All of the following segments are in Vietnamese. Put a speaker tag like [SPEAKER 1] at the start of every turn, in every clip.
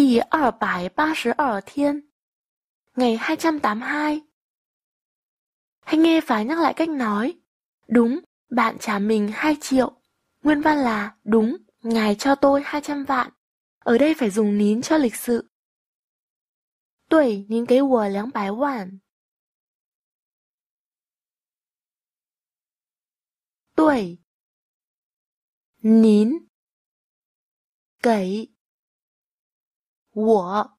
[SPEAKER 1] 第二百八十二 thiên Ngày hai trăm tám hai hãy nghe phải nhắc lại cách nói Đúng, bạn trả mình hai triệu Nguyên văn là đúng, ngài cho tôi hai trăm vạn Ở đây phải dùng nín cho lịch sự nín nín cậy 我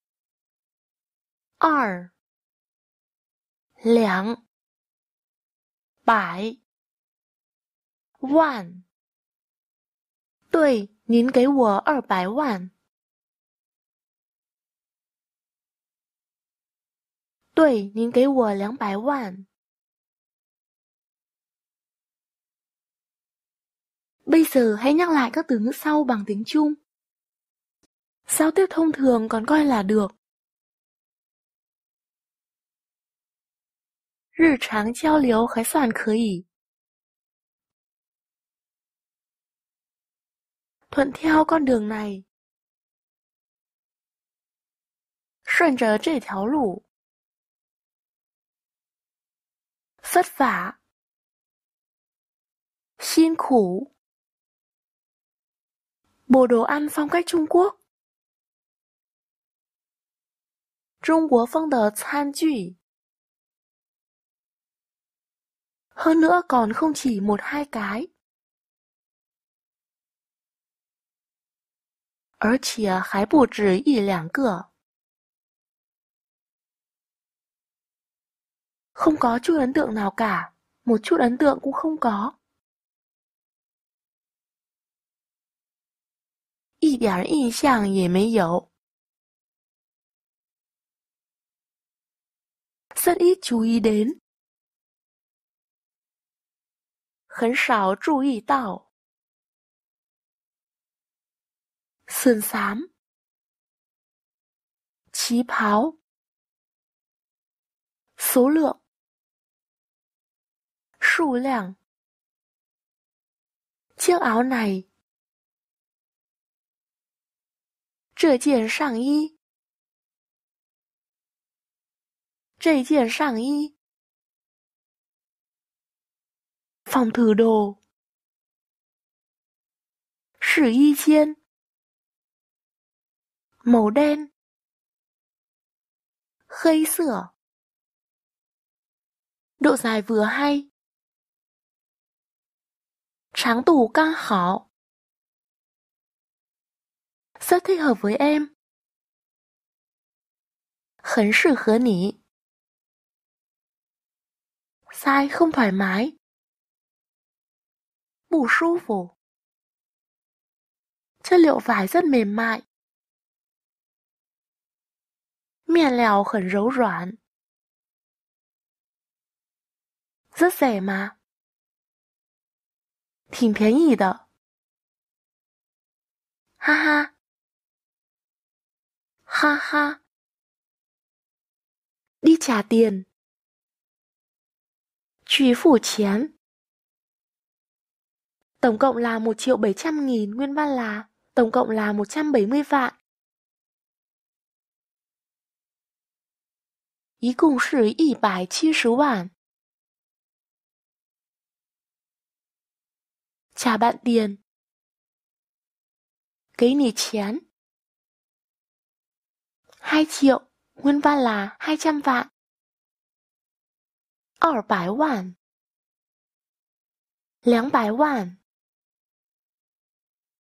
[SPEAKER 1] 二两百万，对，您给我二百万。对，您给我两百万。Bây giờ hãy nhắc lại các từ ngữ sau bằng tiếng Trung giao tiếp thông thường còn coi là được. Rì tráng giao liếu khái soạn khứ ý Thuận theo con đường này. Xuân trở chỉ tháo lũ. Vất vả. Xin khủ. Bộ đồ ăn phong cách Trung Quốc. 中国风的餐具 hơn nữa còn không chỉ một hai cái. 而且还不止一两个。Không có chút ấn tượng nào cả, một chút ấn tượng cũng không có. 一点印象也没有。rất ít chú ý đến. chú ý 很少注意到。sườn xám Chí pháo Số lượng Số lượng Chiếc áo này 这件上衣这件上衣。phòng thử đồ 试衣间 màu đen khây sửa độ dài vừa hay tráng tủ căng hảo rất thích hợp với em khấn sự khớ nỉ sai không thoải mái. Bù su phủ. Chất liệu vải rất mềm mại. Mẹ lèo khẩn rấu roạn. Rất rẻ mà. Thỉnh thiến gì đó. Ha ha. Ha ha. Đi trả tiền phủ chén tổng cộng là 1 triệu 700 nghìn, nguyên văn là tổng cộng là 170 vạn. Ý cùng sử 170 vạn. Trả bạn tiền. Cái nỉ chén. 2 triệu, nguyên văn là 200 vạn. 二百万，两百万。